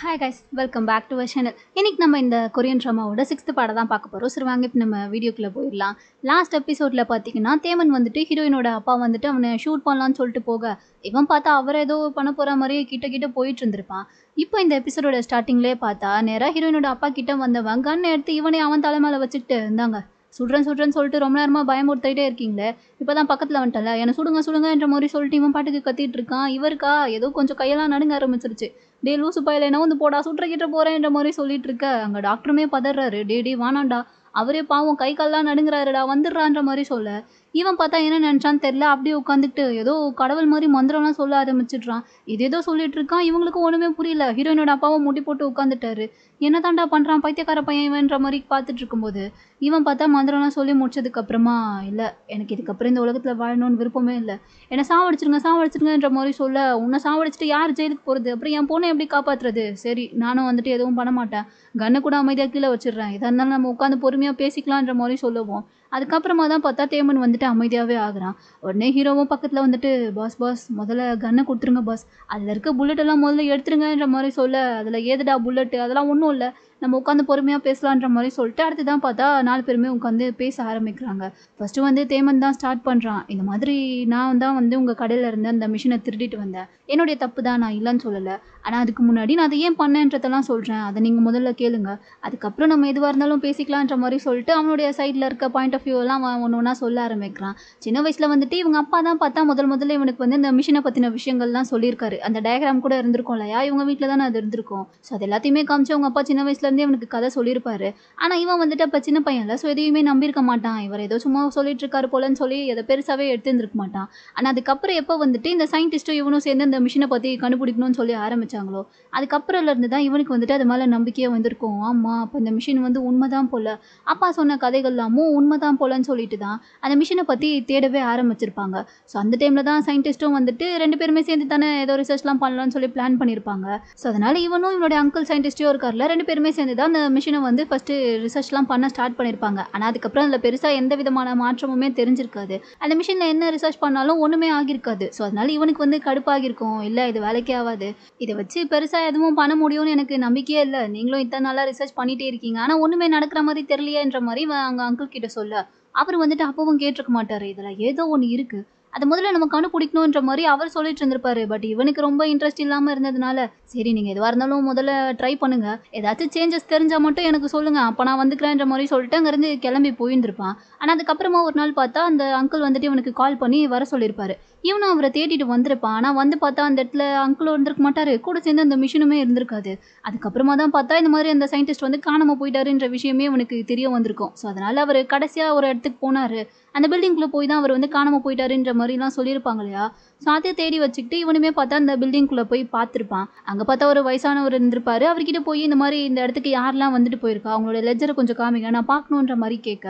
hi guys welcome back to our channel இன்றைக்கி நம்ம இந்த கொரியன் ட்ராமாவோட சிக்ஸ்த்து படம் தான் பார்க்க போகிறோம் சரி வாங்க இப்போ நம்ம வீடியோக்குள்ளே போயிடலாம் லாஸ்ட் எபிசோடில் பார்த்தீங்கன்னா தேவன் வந்துட்டு ஹீரோயினோட அப்பா வந்துட்டு அவனை ஷூட் பண்ணலான்னு சொல்லிட்டு போக இவன் பார்த்தா அவர் ஏதோ பண்ண போகிற மாதிரியே கிட்ட கிட்ட போயிட்டு இருந்திருப்பான் இப்போ இந்த எபிசோடோட ஸ்டார்டிங்லேயே பார்த்தா நேராக ஹீரோயினோட அப்பா கிட்ட வந்தவன் கண்ணை எடுத்து இவனை அவன் தலைமையில் வச்சுட்டு இருந்தாங்க சுடுறேன் சுடுறேன்னு சொல்லிட்டு ரொம்ப நேரமாக பயமுறுத்திட்டே இருக்கீங்களே இப்போ தான் பக்கத்தில் வந்துட்டல என்னை சுடுங்க சுடுங்கன்ற மாதிரி சொல்லிட்டு இவன் பாட்டுக்கு கத்திட்டு இருக்கான் இவருக்கா ஏதோ கொஞ்சம் கையெல்லாம் நடுங்க ஆரம்பிச்சிருச்சு டே லூசு பையில என்ன வந்து போடா சுட்டுறக்கிட்ட போகிறேன்ற மாதிரி சொல்லிட்டு இருக்க அங்கே டாக்டருமே பதறாரு டே டே வானாண்டா அவரே பாவம் கை கால்லாம் நடுங்கிறாருடா வந்துடுறான்ற மாதிரி சொல்ல இவன் பார்த்தா என்ன நினச்சான்னு தெரில அப்படியே உட்காந்துட்டு ஏதோ கடவுள் மாதிரி மந்திரம்லாம் சொல்ல ஆரம்பிச்சிடுறான் இது ஏதோ சொல்லிட்டு இருக்கான் இவங்களுக்கு ஒன்றுமே புரியல ஹீரோயினோட அப்பாவும் முட்டி போட்டு உட்காந்துட்டாரு என்ன தாண்டா பண்ணுறான் பைத்தியக்கார பையன் இவன்ற மாதிரி பார்த்துட்டு இருக்கும்போது இவன் பார்த்தா மந்திரம்லாம் சொல்லி முடிச்சதுக்கப்புறமா இல்லை எனக்கு இதுக்கப்புறம் இந்த உலகத்தில் வாழணும்னு விருப்பமே இல்லை என்னை சாவடிச்சிருங்க சாவடிச்சிருங்கன்ற மாதிரி சொல்ல உன்னை சாவடிச்சிட்டு யார் ஜெயிலுக்கு போகிறது அப்புறம் என் பொண்ணை எப்படி காப்பாற்றுறது சரி நானும் வந்துட்டு எதுவும் பண்ண மாட்டேன் கண்ணை கூட அமைதியாக கீழே வச்சிடுறேன் எதாக இருந்தாலும் நம்ம உட்காந்து பொறுமையாக பேசிக்கலாம்ன்ற மாதிரி சொல்லுவோம் அதுக்கப்புறமா தான் பார்த்தா தேமன் வந்துட்டு அமைதியாகவே ஆகுறான் உடனே ஹீரோவும் பக்கத்தில் வந்துட்டு பாஸ் பாஸ் முதல்ல கன்னை கொடுத்துருங்க பாஸ் அதில் இருக்க புல்லட்டெல்லாம் முதல்ல எடுத்துருங்கன்ற மாதிரி சொல்ல அதில் ஏதுடா புல்லட்டு அதெல்லாம் ஒன்றும் இல்லை நம்ம உட்காந்து பொறுமையாக பேசலான்ற மாதிரி சொல்லிட்டு அடுத்து தான் பார்த்தா நாலு பேருமே உட்காந்து பேச ஆரம்பிக்கிறாங்க ஃபஸ்ட்டு வந்து தேமன் தான் ஸ்டார்ட் பண்ணுறான் இந்த மாதிரி நான் தான் வந்து உங்கள் கடையில் இருந்து அந்த மிஷினை திருடிட்டு வந்தேன் என்னுடைய தப்பு தான் நான் இல்லைன்னு சொல்லலை ஆனால் அதுக்கு முன்னாடி நான் அதை ஏன் பண்ணேன்றதெல்லாம் சொல்கிறேன் அதை நீங்கள் முதல்ல கேளுங்க அதுக்கப்புறம் நம்ம எதுவாக இருந்தாலும் பேசிக்கலான்ற மாதிரி சொல்லிட்டு அவனுடைய சைடில் இருக்க பாயிண்ட் ஆஃப் வியூ எல்லாம் ஒன்று ஒன்றா சொல்ல ஆரம்பிக்கிறான் சின்ன வயசில் வந்துட்டு இவங்க அப்பா தான் பார்த்தா முதல் முதல்ல இவனுக்கு வந்து இந்த மிஷினை பற்றின விஷயங்கள்லாம் சொல்லியிருக்காரு அந்த டயக்ராம் கூட இருந்திருக்கும் இல்லையா இவங்க வீட்டில் தான் அது இருந்திருக்கும் ஸோ அது எல்லாத்தையுமே காமிச்சு அவங்க அப்பா சின்ன வயசில் ஃபஸ்ட்லேருந்தே அவனுக்கு கதை சொல்லியிருப்பாரு ஆனால் இவன் வந்துட்டு அப்போ சின்ன பையன்ல ஸோ எதையுமே நம்பியிருக்க மாட்டான் இவர் ஏதோ சும்மா சொல்லிட்டு இருக்காரு போலன்னு சொல்லி எதை பெருசாகவே எடுத்துருந்துருக்க மாட்டான் ஆனால் அதுக்கப்புறம் எப்போ வந்துட்டு இந்த சயின்டிஸ்ட்டும் இவனும் சேர்ந்து அந்த மிஷினை பற்றி கண்டுபிடிக்கணும்னு சொல்லி ஆரம்பிச்சாங்களோ அதுக்கப்புறம்லேருந்து தான் இவனுக்கு வந்துட்டு அது மேலே நம்பிக்கையாக வந்திருக்கும் ஆமாம் அப்போ இந்த மிஷின் வந்து உண்மைதான் போல அப்பா சொன்ன உண்மை உண்மைதான் போலன்னு சொல்லிட்டு தான் அந்த மிஷினை பற்றி தேடவே ஆரம்பிச்சிருப்பாங்க ஸோ அந்த டைமில் தான் சயின்டிஸ்ட்டும் வந்துட்டு ரெண்டு பேருமே சேர்ந்து தானே ஏதோ ரிசர்ச்லாம் பண்ணலாம்னு சொல்லி பிளான் பண்ணியிருப்பாங்க ஸோ அதனால் இவனும் இவனுடைய அங்கிள் சயின்டிஸ்ட்டும் இருக்கார்ல ரெண்டு பேருமே சேர்ந்து தான் அந்த மிஷினை வந்து ஃபஸ்ட்டு ரிசர்ச்லாம் பண்ண ஸ்டார்ட் பண்ணியிருப்பாங்க ஆனால் அதுக்கப்புறம் அதில் பெருசாக எந்த விதமான மாற்றமுமே தெரிஞ்சிருக்காது அந்த மிஷினில் என்ன ரிசர்ச் பண்ணாலும் ஒன்றுமே ஆகியிருக்காது ஸோ அதனால இவனுக்கு வந்து கடுப்பாகிருக்கும் இல்லை இது வேலைக்கே ஆகாது இதை வச்சு பெருசாக எதுவும் பண்ண முடியும்னு எனக்கு நம்பிக்கையே இல்லை நீங்களும் இத்தனை நாளாக ரிசர்ச் பண்ணிகிட்டே இருக்கீங்க ஆனால் ஒன்றுமே நடக்கிற மாதிரி தெரியலையேன்ற மாதிரி அங்கே அங்கிள் கிட்ட சொல்ல அவர் வந்துட்டு அப்பவும் கேட்டிருக்க மாட்டார் இதில் ஏதோ ஒன்று இருக்குது அது முதல்ல நம்ம கண்டுபிடிக்கணுன்ற மாதிரி அவர் சொல்லிட்டு இருந்திருப்பாரு பட் இவனுக்கு ரொம்ப இன்ட்ரெஸ்ட் இல்லாமல் இருந்ததுனால சரி நீங்கள் எதுவாக இருந்தாலும் முதல்ல ட்ரை பண்ணுங்க ஏதாச்சும் சேஞ்சஸ் தெரிஞ்சால் மட்டும் எனக்கு சொல்லுங்க அப்போ நான் வந்துக்கிறேன்ற மாதிரி சொல்லிட்டு அங்கேருந்து கிளம்பி போயிருந்திருப்பான் ஆனால் அதுக்கப்புறமா ஒரு நாள் பார்த்தா அந்த அங்கிள் வந்துட்டு இவனுக்கு கால் பண்ணி வர சொல்லியிருப்பாரு இவனும் அவரை தேடிட்டு வந்திருப்பான் ஆனால் வந்து பார்த்தா அந்த இடத்துல அங்கிள் இருந்திருக்க மாட்டாரு கூட சேர்ந்து அந்த மிஷினுமே இருந்திருக்காது அதுக்கப்புறமா தான் பார்த்தா இந்த மாதிரி அந்த சயின்டிஸ்ட் வந்து காணாமல் போயிட்டாருன்ற விஷயமே அவனுக்கு தெரிய வந்திருக்கும் ஸோ அதனால் அவர் கடைசியாக ஒரு இடத்துக்கு போனாரு அந்த பில்டிங்குள்ளே போய் தான் அவர் வந்து காணாமல் போயிட்டாருன்ற மாதிரிலாம் சொல்லியிருப்பாங்க இல்லையா சாத்திய தேடி வச்சுக்கிட்டு இவனுமே பார்த்தா அந்த பில்டிங்குள்ளே போய் பார்த்துருப்பான் அங்கே பார்த்தா ஒரு வயசானவர் இருந்திருப்பாரு அவர்கிட்ட போய் இந்த மாதிரி இந்த இடத்துக்கு யாரெல்லாம் வந்துட்டு போயிருக்கா அவங்களோட லெஜரை கொஞ்சம் காமிங்க நான் பார்க்கணுன்ற மாதிரி கேட்க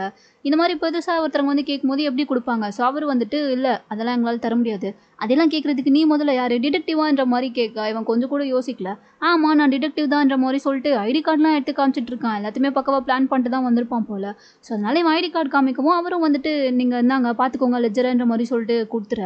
இந்த மாதிரி புதுசாக ஒருத்தவங்க வந்து கேட்கும்போது எப்படி கொடுப்பாங்க ஸோ அவர் வந்துட்டு இல்லை அதெல்லாம் எங்களால் தர முடியாது அதெல்லாம் கேட்குறதுக்கு நீ முதல்ல யார் டிடெக்டிவான்ற மாதிரி கேட்க இவன் கொஞ்சம் கூட யோசிக்கல ஆமாம் நான் டிடெக்டிவ் தான்ன்ற மாதிரி சொல்லிட்டு ஐடி கார்டெலாம் எடுத்து காமிச்சிட்டு இருக்கான் எல்லாத்தையுமே பக்கவாக பிளான் பண்ணிட்டு தான் வந்திருப்பான் போல் ஸோ அதனால இவன் ஐடி கார்டு காமிக்கவும் அவரும் வந்துட்டு நீங்கள் இருந்தாங்க பார்த்துக்கோங்க லெஜரன்ற மாதிரி சொல்லிட்டு கொடுத்துற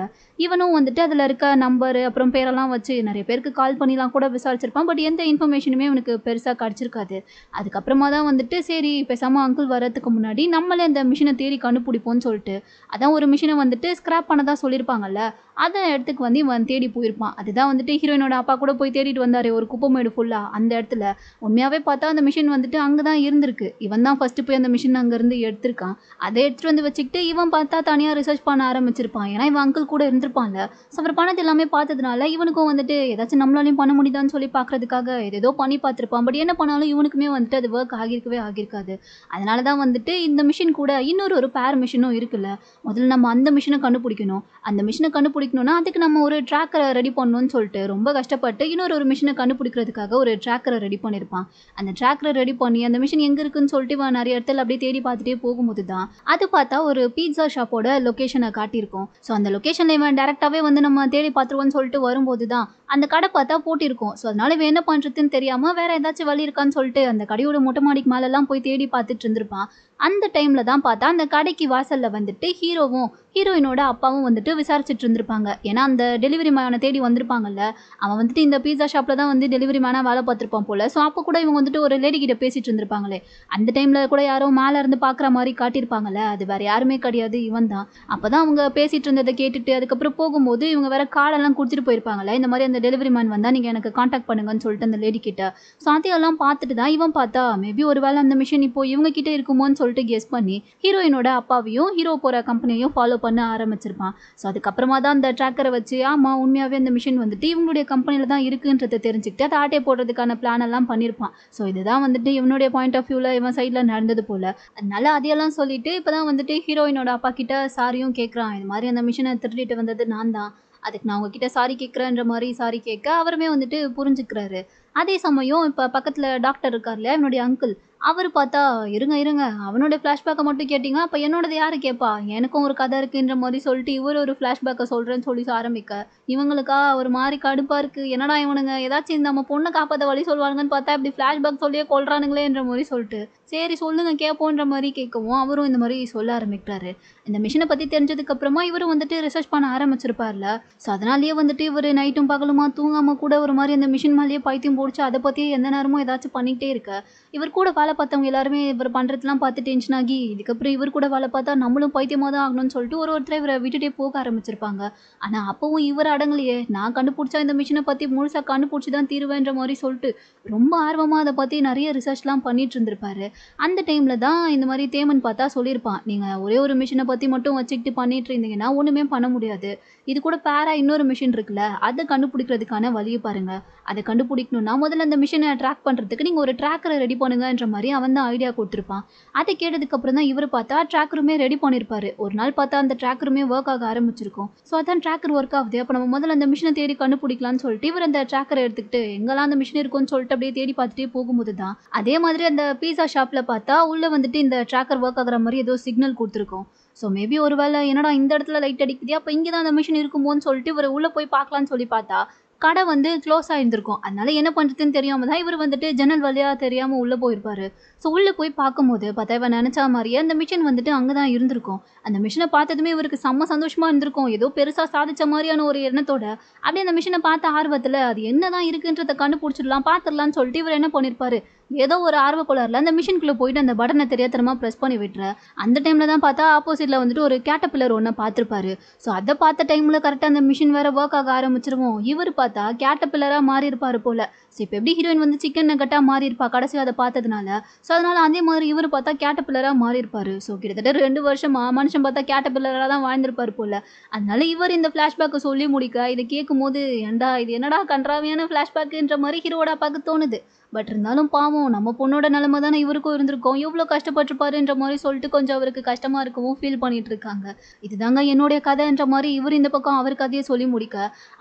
இவனும் வந்துட்டு வந்துட்டு அதில் இருக்க நம்பரு அப்புறம் பேரெல்லாம் வச்சு நிறைய பேருக்கு கால் பண்ணிலாம் கூட விசாரிச்சிருப்பான் பட் எந்த இன்ஃபர்மேஷனுமே அவனுக்கு பெருசாக கிடச்சிருக்காது அதுக்கப்புறமா தான் வந்துட்டு சரி பேசாமல் அங்கிள் வர்றதுக்கு முன்னாடி நம்மளே அந்த மிஷினை தேடி கண்டுபிடிப்போம்னு சொல்லிட்டு அதான் ஒரு மிஷினை வந்துட்டு ஸ்க்ராப் பண்ணதான் சொல்லியிருப்பாங்கல்ல அந்த இடத்துக்கு வந்து இவன் தேடி போயிருப்பான் அதுதான் வந்துட்டு ஹீரோயினோட அப்பா கூட போய் தேடிட்டு வந்தார் ஒரு குப்பமேடு ஃபுல்லாக அந்த இடத்துல உண்மையாகவே பார்த்தா அந்த மிஷின் வந்துட்டு அங்கே தான் இருந்திருக்கு இவன் தான் ஃபஸ்ட்டு போய் அந்த மிஷின் அங்கேருந்து எடுத்திருக்கான் அதை எடுத்துகிட்டு வந்து வச்சுக்கிட்டு இவன் பார்த்தா தனியாக ரிசர்ச் பண்ண ஆரம்பிச்சிருப்பான் ஏன்னா இவன் அங்கிள் கூட இருந்திருப்பான்ல ஸோ அவர் பணத்தை எல்லாமே பார்த்ததுனால இவனுக்கும் வந்துட்டு ஏதாச்சும் நம்மளாலையும் பண்ண முடியுதான்னு சொல்லி பார்க்குறதுக்காக ஏதேதோ பண்ணி பார்த்துருப்பான் பட் என்ன பண்ணாலும் இவனுக்குமே வந்துட்டு அது ஒர்க் ஆகிருக்கவே ஆகிருக்காது அதனால தான் வந்துட்டு இந்த மிஷின் கூட இன்னொரு ஒரு பேர் மிஷினும் இருக்குல்ல முதல்ல நம்ம அந்த மிஷினை கண்டுபிடிக்கணும் அந்த மிஷினை கண்டுபிடி கண்டுபிடிக்கணும்னா அதுக்கு நம்ம ஒரு ட்ராக்கரை ரெடி பண்ணணும்னு சொல்லிட்டு ரொம்ப கஷ்டப்பட்டு இன்னொரு ஒரு மிஷினை கண்டுபிடிக்கிறதுக்காக ஒரு ட்ராக்கரை ரெடி பண்ணியிருப்பான் அந்த ட்ராக்கரை ரெடி பண்ணி அந்த மிஷின் எங்கே இருக்குன்னு சொல்லிட்டு இவன் நிறைய இடத்துல அப்படியே தேடி பார்த்துட்டே போகும்போது தான் அது பார்த்தா ஒரு பீட்சா ஷாப்போட லொக்கேஷனை காட்டியிருக்கோம் ஸோ அந்த லொக்கேஷனில் இவன் டேரெக்டாகவே வந்து நம்ம தேடி பார்த்துருவோம்னு சொல்லிட்டு வரும்போது தான் அந்த கடை பார்த்தா போட்டிருக்கோம் ஸோ அதனால இவன் என்ன பண்ணுறதுன்னு தெரியாமல் வேற ஏதாச்சும் வழி இருக்கான்னு சொல்லிட்டு அந்த கடையோட மொட்டை மாடிக்கு மேலெல்லாம் போய் தேடி பார்த்துட்டு இருந்திருப்பான் அந்த டைமில் தான் பார்த்தா அந்த கடைக்கு வாசலில் வந்துட்டு ஹீரோவும் ஹீரோயினோட அப்பாவும் வந்துட்டு விசாரிச்சுட்டு இருந்திருப்பாங்க ஏன்னா அந்த டெலிவரி மேனை தேடி வந்திருப்பாங்கல்ல அவன் வந்துட்டு இந்த பீஸா ஷாப்பில் தான் வந்து டெலிவரி மேனாக வேலை பார்த்துருப்பான் போல் ஸோ அப்போ கூட இவங்க வந்துட்டு ஒரு லேடி கிட்ட பேசிகிட்டு இருந்திருப்பாங்களே அந்த டைமில் கூட யாரோ மேலே இருந்து பார்க்குற மாதிரி காட்டியிருப்பாங்கல்ல அது வேறு யாருமே கிடையாது இவன் தான் அப்போ தான் அவங்க பேசிகிட்டு இருந்ததை கேட்டுட்டு அதுக்கப்புறம் போகும்போது இவங்க வேறு காலெல்லாம் கொடுத்துட்டு போயிருப்பாங்களே இந்த மாதிரி அந்த டெலிவரி மேன் வந்தால் நீங்கள் எனக்கு காண்டாக்ட் பண்ணுங்கன்னு சொல்லிட்டு அந்த லேடி கிட்ட ஸோ அதையெல்லாம் பார்த்துட்டு தான் இவன் பார்த்தா மேபி ஒரு வேளை அந்த மிஷின் இப்போ இவங்க கிட்டே இருக்குமோன்னு சொல்லிட்டு சொல்லிட்டு கெஸ் பண்ணி ஹீரோயினோட அப்பாவையும் ஹீரோ போகிற கம்பெனியையும் ஃபாலோ பண்ண ஆரம்பிச்சிருப்பான் ஸோ அதுக்கப்புறமா தான் அந்த ட்ராக்கரை வச்சு ஆமாம் உண்மையாகவே அந்த மிஷின் வந்துட்டு இவங்களுடைய கம்பெனியில தான் இருக்குன்றத தெரிஞ்சுக்கிட்டு அதை ஆட்டே போடுறதுக்கான பிளான் எல்லாம் பண்ணியிருப்பான் ஸோ இதுதான் வந்துட்டு இவனுடைய பாயிண்ட் ஆஃப் வியூவில் இவன் சைடில் நடந்தது போல் அதனால அதையெல்லாம் சொல்லிட்டு இப்போ தான் வந்துட்டு ஹீரோயினோட அப்பா கிட்ட சாரியும் கேட்குறான் இது மாதிரி அந்த மிஷினை திருடிட்டு வந்தது நான் தான் அதுக்கு நான் உங்ககிட்ட சாரி கேட்குறேன்ற மாதிரி சாரி கேட்க அவருமே வந்துட்டு புரிஞ்சுக்கிறாரு அதே சமயம் இப்போ பக்கத்தில் டாக்டர் இல்லையா என்னுடைய அங்கிள் அவர் பார்த்தா இருங்க இருங்க அவனோட ஃப்ளாஷ்பேக்கை மட்டும் கேட்டிங்க அப்போ என்னோடது யார் கேட்பா எனக்கும் ஒரு கதை இருக்குன்ற மாதிரி சொல்லிட்டு இவர் ஒரு ஃப்ளாஷ்பேக்கை சொல்கிறேன்னு சொல்லி ஆரம்பிக்க இவங்களுக்கா ஒரு மாதிரி கடுப்பாக இருக்குது என்னடா இவனுங்க ஏதாச்சும் இந்த நம்ம பொண்ணை காப்பாற்ற வழி சொல்வாங்கன்னு பார்த்தா இப்படி ஃப்ளாஷ்பேக் சொல்லியே கொள்றானுங்களேன்ற மாதிரி சொல்லிட்டு சரி சொல்லுங்கள் கேட்போன்ற மாதிரி கேட்கவும் அவரும் இந்த மாதிரி சொல்ல ஆரம்பிக்கிறாரு இந்த மிஷினை பற்றி தெரிஞ்சதுக்கப்புறமா இவர் வந்துட்டு ரிசர்ச் பண்ண ஆரம்பிச்சிருப்பார்ல ஸோ அதனாலேயே வந்துட்டு இவர் நைட்டும் பகலுமா தூங்காமல் கூட ஒரு மாதிரி அந்த மிஷின் மேலேயே பைத்தியம் போடிச்சு அதை பற்றி எந்த நேரமும் ஏதாச்சும் பண்ணிகிட்டே இருக்க இவர் கூட வேலை வேலை பார்த்தவங்க எல்லாருமே இவர் பண்ணுறதுலாம் பார்த்து டென்ஷன் ஆகி இதுக்கப்புறம் இவர் கூட வேலை பார்த்தா நம்மளும் பைத்தியமாக தான் ஆகணும்னு சொல்லிட்டு ஒரு ஒருத்தரை இவரை விட்டுட்டே போக ஆரம்பிச்சிருப்பாங்க ஆனால் அப்போவும் இவர் அடங்கலையே நான் கண்டுபிடிச்சா இந்த மிஷினை பற்றி முழுசாக கண்டுபிடிச்சி தான் தீருவேன்ற மாதிரி சொல்லிட்டு ரொம்ப ஆர்வமாக அதை பற்றி நிறைய ரிசர்ச்லாம் பண்ணிட்டு இருந்திருப்பாரு அந்த டைமில் தான் இந்த மாதிரி தேமன் பார்த்தா சொல்லியிருப்பான் நீங்கள் ஒரே ஒரு மிஷினை பற்றி மட்டும் வச்சுக்கிட்டு பண்ணிட்டு இருந்தீங்கன்னா ஒன்றுமே பண்ண முடியாது இது கூட பேரா இன்னொரு மிஷின் இருக்குல்ல அதை கண்டுபிடிக்கிறதுக்கான வழியை பாருங்கள் அதை கண்டுபிடிக்கணும்னா முதல்ல அந்த மிஷினை ட்ராக் பண்ணுறதுக்கு நீங்கள் ஒரு ட்ராக்கரை ரெடி பண்ணுங்கன்ற மாதிரி மாதிரி அவன் தான் ஐடியா கொடுத்துருப்பான் அதை கேட்டதுக்கப்புறம் தான் இவர் பார்த்தா ட்ராக் ரூமே ரெடி பண்ணியிருப்பாரு ஒரு நாள் பார்த்தா அந்த ட்ராக் ரூமே ஒர்க் ஆக ஆரம்பிச்சிருக்கும் ஸோ அதான் ட்ராக்கர் ஒர்க் ஆகுது அப்போ நம்ம முதல்ல அந்த மிஷினை தேடி கண்டுபிடிக்கலாம்னு சொல்லிட்டு இவர் அந்த ட்ராக்கரை எடுத்துக்கிட்டு எங்கெல்லாம் அந்த மிஷின் இருக்கும்னு சொல்லிட்டு அப்படியே தேடி பார்த்துட்டே போகும்போது தான் அதே மாதிரி அந்த பீஸா ஷாப்பில் பார்த்தா உள்ளே வந்துட்டு இந்த ட்ராக்கர் ஒர்க் ஆகிற மாதிரி ஏதோ சிக்னல் கொடுத்துருக்கோம் ஸோ மேபி ஒரு வேலை என்னடா இந்த இடத்துல லைட் அடிக்குது அப்போ இங்கே தான் அந்த மிஷின் இருக்குமோன்னு சொல்லிட்டு இவர் உள்ளே போய் பார்க்கலான்னு சொல்லி பார்த்தா கடை வந்து க்ளோஸ் ஆகிருந்திருக்கும் அதனால என்ன பண்ணுறதுன்னு தெரியாமல் தான் இவர் வந்துட்டு ஜன்னல் வழியாக தெரியாமல் உள்ளே போயிருப்பார் ஸோ உள்ளே போய் பார்க்கும்போது பார்த்தா இவன் நினச்சா மாதிரியே அந்த மிஷின் வந்துட்டு அங்கே தான் இருந்திருக்கும் அந்த மிஷினை பார்த்ததுமே இவருக்கு செம்ம சந்தோஷமாக இருந்திருக்கும் ஏதோ பெருசாக சாதித்த மாதிரியான ஒரு எண்ணத்தோட அப்படியே அந்த மிஷினை பார்த்த ஆர்வத்தில் அது என்ன தான் இருக்குன்றதை கண்டுபிடிச்சிடலாம் பார்த்துடலாம்னு சொல்லிட்டு இவர் என்ன பண்ணியிருப்பார் ஏதோ ஒரு ஆர்வ கோளாறுல அந்த மிஷின்குள்ளே போயிட்டு அந்த பட்டனை தெரியாதரமாக ப்ரெஸ் பண்ணி விட்டுற அந்த டைமில் தான் பார்த்தா ஆப்போசிட்டில் வந்துட்டு ஒரு கேட்டப்பில்லர் ஒன்றை பார்த்துருப்பாரு ஸோ அதை பார்த்த டைமில் கரெக்டாக அந்த மிஷின் வேறு ஒர்க் ஆக ஆரம்பிச்சிருவோம் இவர் பார்த்தா கேட்டப்பில்லராக மாறி இருப்பார் போல் ஸோ இப்போ எப்படி ஹீரோயின் வந்து சிக்கன் கட்டாக மாறி இருப்பா கடைசி அதை பார்த்ததுனால ஸோ அதனால் அதே மாதிரி இவர் பார்த்தா கேட்டப்பில்லராக மாறி இருப்பார் ஸோ கிட்டத்தட்ட ரெண்டு வருஷம் மனுஷன் பார்த்தா கேட்டப்பில்லராக தான் வாழ்ந்திருப்பார் போல் அதனால இவர் இந்த ஃப்ளாஷ்பேக்கை சொல்லி முடிக்க இதை கேட்கும் போது ஏண்டா இது என்னடா கன்றாவியான ஃப்ளாஷ்பேக்குன்ற மாதிரி ஹீரோடா பார்க்க தோணுது பட் இருந்தாலும் பாவம் நம்ம பொண்ணோட நிலைமை தானே இவருக்கும் இருந்திருக்கோம் எவ்வளோ கஷ்டப்பட்டுருப்பாருன்ற மாதிரி சொல்லிட்டு கொஞ்சம் அவருக்கு கஷ்டமாக இருக்கவும் ஃபீல் பண்ணிட்டு இருக்காங்க இதுதாங்க என்னுடைய கதைன்ற மாதிரி இவர் இந்த பக்கம் அவர் கதையை சொல்லி முடிக்க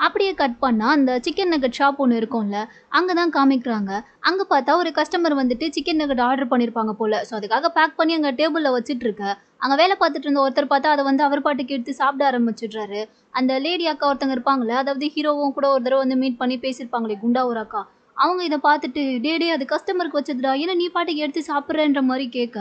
அப்படியே கட் பண்ணால் அந்த சிக்கன் நகட் ஷாப் ஒன்று இருக்கும்ல அங்கே தான் காமிக்கிறாங்க அங்கே பார்த்தா ஒரு கஸ்டமர் வந்துட்டு சிக்கன் நகட் ஆர்டர் பண்ணியிருப்பாங்க போல் ஸோ அதுக்காக பேக் பண்ணி அங்கே டேபிளில் வச்சுட்டு இருக்க அங்கே வேலை பார்த்துட்டு இருந்த ஒருத்தர் பார்த்தா அதை வந்து அவர் பாட்டுக்கு எடுத்து சாப்பிட ஆரம்பிச்சிடுறாரு அந்த லேடி அக்கா ஒருத்தங்க இருப்பாங்களே அதாவது ஹீரோவும் கூட ஒரு தடவை வந்து மீட் பண்ணி பேசியிருப்பாங்களே குண்டா ஒரு அக்கா அவங்க இதை பார்த்துட்டு டே டே அது கஸ்டமருக்கு வச்சதுடா ஏன்னா நீ பாட்டுக்கு எடுத்து சாப்பிட்றன்ற மாதிரி கேட்க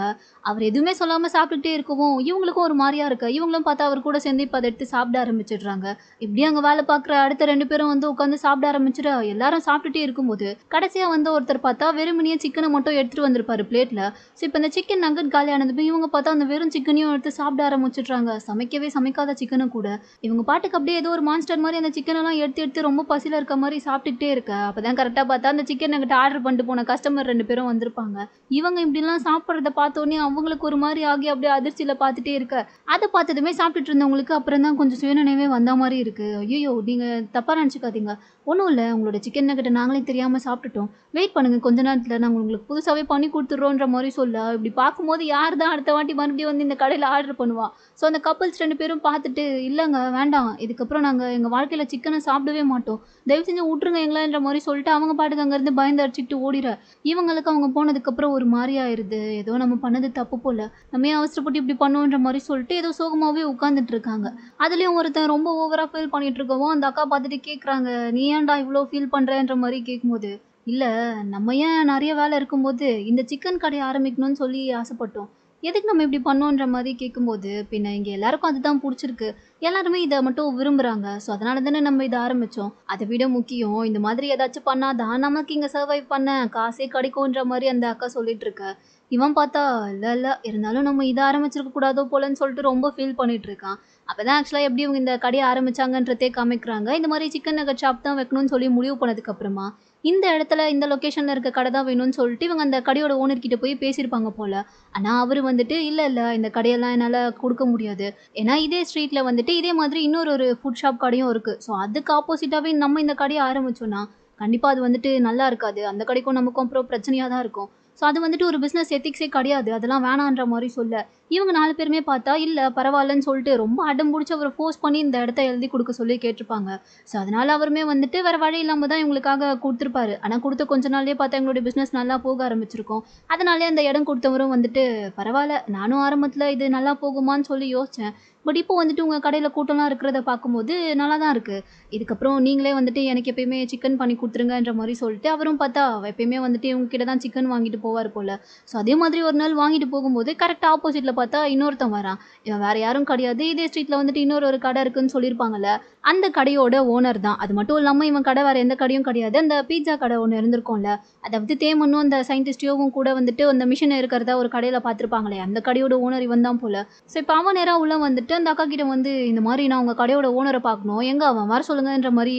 அவர் எதுவுமே சொல்லாமல் சாப்பிட்டுட்டே இருக்கவும் இவங்களுக்கும் ஒரு மாதிரியா இருக்கு இவங்களும் பார்த்தா அவர் கூட சேர்ந்து இப்போ அதை எடுத்து சாப்பிட ஆரம்பிச்சிடுறாங்க இப்படி அங்கே வேலை பார்க்குற அடுத்த ரெண்டு பேரும் வந்து உட்காந்து சாப்பிட ஆரம்பிச்சிட எல்லாரும் சாப்பிட்டுட்டே இருக்கும்போது கடைசியாக வந்து ஒருத்தர் பார்த்தா வெறுமனியே சிக்கனை மட்டும் எடுத்துகிட்டு வந்திருப்பாரு பிளேட்டில் ஸோ இப்போ இந்த சிக்கன் நங்கட் காலியானதுமே இவங்க பார்த்தா அந்த வெறும் சிக்கனையும் எடுத்து சாப்பிட ஆரம்பிச்சிடுறாங்க சமைக்கவே சமைக்காத சிக்கனும் கூட இவங்க பாட்டுக்கு அப்படியே ஏதோ ஒரு மான்ஸ்டர் மாதிரி அந்த சிக்கனெல்லாம் எடுத்து எடுத்து ரொம்ப பசியில் இருக்க மாதிரி சாப்பிட்டுட்டே இருக்க அப்போ தான் கரெக்டாக பார்த்தா அந்த சிக்கன் நகட் ஆர்டர் பண்ணிட்டு போன கஸ்டமர் ரெண்டு பேரும் வந்திருப்பாங்க இவங்க இப்படிலாம் சாப்பிட்றத பார்த்தோன்னே அவங்களுக்கு ஒரு மாதிரி ஆகி அப்படியே அதிர்ச்சியில் பார்த்துட்டே இருக்க அதை பார்த்ததுமே சாப்பிட்டு இருந்தவங்களுக்கு அப்புறம் தான் கொஞ்சம் சுயநினைவே வந்த மாதிரி இருக்கு ஐயோ நீங்கள் தப்பாக நினச்சிக்காதீங்க ஒன்றும் இல்லை உங்களோட சிக்கன் நகட்டை நாங்களே தெரியாமல் சாப்பிட்டுட்டோம் வெயிட் பண்ணுங்கள் கொஞ்ச நேரத்தில் நாங்கள் உங்களுக்கு புதுசாகவே பண்ணி கொடுத்துட்றோன்ற மாதிரி சொல்ல இப்படி பார்க்கும்போது யார் தான் அடுத்த வாட்டி மறுபடியும் வந்து இந்த கடையில் ஆர்டர் பண்ணுவான் ஸோ அந்த கப்பல்ஸ் ரெண்டு பேரும் பார்த்துட்டு இல்லைங்க வேண்டாம் இதுக்கப்புறம் நாங்கள் எங்கள் வாழ்க்கையில் சிக்கனை சாப்பிடவே மாட்டோம் தயவு செஞ்சு விட்டுருங்க எங்களான்ற மாதிரி சொல்லிட்டு அவங்க பாட்டு பாட்டுக்கு அங்கேருந்து பயந்து அடிச்சுக்கிட்டு ஓடிடுறா இவங்களுக்கு அவங்க போனதுக்கப்புறம் ஒரு மாதிரி ஆயிடுது ஏதோ நம்ம பண்ணது தப்பு போல் நம்ம ஏன் அவசரப்பட்டு இப்படி பண்ணுன்ற மாதிரி சொல்லிட்டு ஏதோ சோகமாகவே உட்காந்துட்டு இருக்காங்க அதுலேயும் ஒருத்தன் ரொம்ப ஓவராக ஃபீல் பண்ணிட்டு இருக்கவும் அந்த அக்கா பார்த்துட்டு கேட்குறாங்க நீ ஏன்டா இவ்வளோ ஃபீல் பண்ணுறேன்ற மாதிரி கேட்கும்போது இல்லை நம்ம ஏன் நிறைய வேலை இருக்கும்போது இந்த சிக்கன் கடையை ஆரம்பிக்கணும்னு சொல்லி ஆசைப்பட்டோம் எதுக்கு நம்ம இப்படி பண்ணோன்ற மாதிரி கேட்கும்போது பின்ன இங்கே எல்லாருக்கும் அதுதான் பிடிச்சிருக்கு எல்லாருமே இதை மட்டும் விரும்புகிறாங்க ஸோ அதனால தானே நம்ம இதை ஆரம்பித்தோம் அதை விட முக்கியம் இந்த மாதிரி ஏதாச்சும் பண்ணாதான் நமக்கு இங்கே சர்வைவ் பண்ண காசே கிடைக்கும்ன்ற மாதிரி அந்த அக்கா சொல்லிட்டு இருக்க இவன் பார்த்தா இல்லை இல்லை இருந்தாலும் நம்ம இதை ஆரம்பிச்சிருக்க கூடாதோ போலன்னு சொல்லிட்டு ரொம்ப ஃபீல் பண்ணிட்டு இருக்கான் அப்போ தான் ஆக்சுவலாக எப்படி இவங்க இந்த கடையை ஆரம்பிச்சாங்கன்றதே காமிக்கிறாங்க இந்த மாதிரி சிக்கன் நகர் ஷாப் தான் வைக்கணும்னு சொல்லி முடிவு பண்ணதுக்கப்புறமா இந்த இடத்துல இந்த லொக்கேஷனில் இருக்க கடை தான் வேணும்னு சொல்லிட்டு இவங்க அந்த கடையோட ஓனர்கிட்ட போய் பேசியிருப்பாங்க போல் ஆனால் அவர் வந்துட்டு இல்லை இல்லை இந்த கடையெல்லாம் என்னால் கொடுக்க முடியாது ஏன்னா இதே ஸ்ட்ரீட்டில் வந்துட்டு இதே மாதிரி இன்னொரு ஒரு ஃபுட் ஷாப் கடையும் இருக்குது ஸோ அதுக்கு ஆப்போசிட்டாகவே நம்ம இந்த கடையை ஆரம்பித்தோன்னா கண்டிப்பாக அது வந்துட்டு நல்லா இருக்காது அந்த கடைக்கும் நமக்கும் அப்புறம் பிரச்சனையாக தான் இருக்கும் ஸோ அது வந்துட்டு ஒரு பிஸ்னஸ் எத்திக்ஸே கிடையாது அதெல்லாம் வேணான்ற மாதிரி சொல்ல இவங்க நாலு பேருமே பார்த்தா இல்லை பரவாயில்லன்னு சொல்லிட்டு ரொம்ப அடம் பிடிச்சி அவரை ஃபோர்ஸ் பண்ணி இந்த இடத்த எழுதி கொடுக்க சொல்லி கேட்டிருப்பாங்க ஸோ அதனால் அவருமே வந்துட்டு வேறு வழி இல்லாமல் தான் இவங்களுக்காக கொடுத்துருப்பாரு ஆனால் கொடுத்த கொஞ்ச நாள்லேயே பார்த்தா எங்களுடைய பிஸ்னஸ் நல்லா போக ஆரம்பிச்சிருக்கோம் அதனாலே அந்த இடம் கொடுத்தவரும் வந்துட்டு பரவாயில்ல நானும் ஆரம்பத்தில் இது நல்லா போகுமான்னு சொல்லி யோசித்தேன் பட் இப்போ வந்துட்டு உங்கள் கடையில் கூட்டம்லாம் இருக்கிறத பார்க்கும்போது நல்லா தான் இருக்குது இதுக்கப்புறம் நீங்களே வந்துட்டு எனக்கு எப்பயுமே சிக்கன் பண்ணி கொடுத்துருங்கன்ற மாதிரி சொல்லிட்டு அவரும் பார்த்தா எப்பயுமே வந்துட்டு உங்ககிட்ட தான் சிக்கன் வாங்கிட்டு போவார் போல் ஸோ அதே மாதிரி ஒரு நாள் வாங்கிட்டு போகும்போது கரெக்டாக ஆப்போசிட்டில் பார்த்தா இன்னொருத்தன் வரான் இவன் வேறு யாரும் கிடையாது இதே ஸ்ட்ரீட்டில் வந்துட்டு இன்னொரு ஒரு கடை இருக்குன்னு சொல்லியிருப்பாங்கல்ல அந்த கடையோட ஓனர் தான் அது மட்டும் இல்லாமல் இவன் கடை வேறு எந்த கடையும் கிடையாது அந்த பீட்சா கடை ஒன்று இருந்திருக்கோம்ல அதாவது தேமனும் அந்த சயின்டிஸ்டியோவும் கூட வந்துட்டு அந்த மிஷின் இருக்கிறதா ஒரு கடையில் பார்த்துருப்பாங்களே அந்த கடையோட ஓனர் இவன் தான் போல் ஸோ இப்போ அவன் நேரம் உள்ள வந்துட்டு சொல்லிட்டு அந்த அக்கா கிட்ட வந்து இந்த மாதிரி நான் உங்கள் கடையோட ஓனரை பார்க்கணும் எங்கே அவன் வர சொல்லுங்கன்ற மாதிரி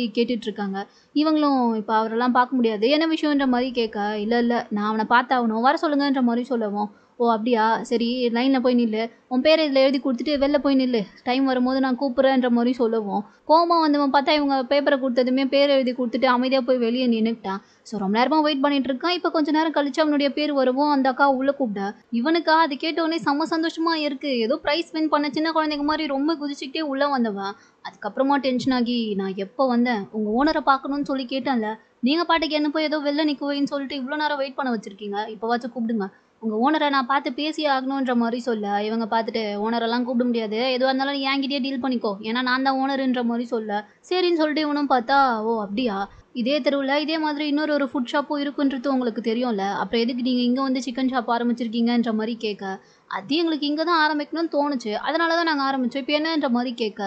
இருக்காங்க இவங்களும் இப்போ அவரெல்லாம் பார்க்க முடியாது என்ன விஷயம்ன்ற மாதிரி கேட்க இல்லை இல்லை நான் அவனை பார்த்தாகணும் வர சொல்லுங்கன்ற மாதிரி சொல்லவும் ஓ அப்படியா சரி லைனில் போய் நில்லு உன் பேரை இதில் எழுதி கொடுத்துட்டு வெளில போய் நில்லு டைம் வரும்போது நான் கூப்பிட்றேன்ற மாதிரி சொல்லுவோம் கோமா வந்தவன் பார்த்தா இவங்க பேப்பரை கொடுத்ததுமே பேர் எழுதி கொடுத்துட்டு அமைதியாக போய் வெளியே நின்றுட்டான் ஸோ ரொம்ப நேரமாக வெயிட் பண்ணிட்டு இருக்கான் இப்போ கொஞ்சம் நேரம் கழிச்சு அவனுடைய பேர் வருவோம் அந்த அக்கா உள்ளே கூப்பிட இவனுக்கா அது கேட்டவொடனே செம்ம சந்தோஷமாக இருக்குது ஏதோ ப்ரைஸ் வின் பண்ண சின்ன குழந்தைங்க மாதிரி ரொம்ப குதிச்சுக்கிட்டே உள்ளே வந்தவன் அதுக்கப்புறமா டென்ஷன் ஆகி நான் எப்போ வந்தேன் உங்கள் ஓனரை பார்க்கணும்னு சொல்லி கேட்டேன்ல நீங்கள் பாட்டுக்கு என்ன போய் ஏதோ வெளில நிற்குவேன்னு சொல்லிட்டு இவ்வளோ நேரம் வெயிட் பண்ண வச்சுருக்கீங்க இப்போவாச்சும் கூப்பிடுங்க உங்கள் ஓனரை நான் பார்த்து பேசி ஆகணுன்ற மாதிரி சொல்ல இவங்க பார்த்துட்டு ஓனரெல்லாம் கூப்பிட முடியாது எதுவாக இருந்தாலும் நீ என்கிட்டயே டீல் பண்ணிக்கோ ஏன்னா நான் தான் ஓனருன்ற மாதிரி சொல்ல சரின்னு சொல்லிட்டு இவனும் பார்த்தா ஓ அப்படியா இதே தெருவில் இதே மாதிரி இன்னொரு ஒரு ஃபுட் ஷாப்பும் இருக்குன்றது உங்களுக்கு தெரியும்ல அப்புறம் எதுக்கு நீங்கள் இங்கே வந்து சிக்கன் ஷாப் ஆரம்பிச்சிருக்கீங்கன்ற மாதிரி கேட்க அது எங்களுக்கு இங்கே தான் ஆரம்பிக்கணும்னு தோணுச்சு அதனால தான் நாங்கள் ஆரம்பித்தோம் இப்போ என்னன்ற மாதிரி கேட்க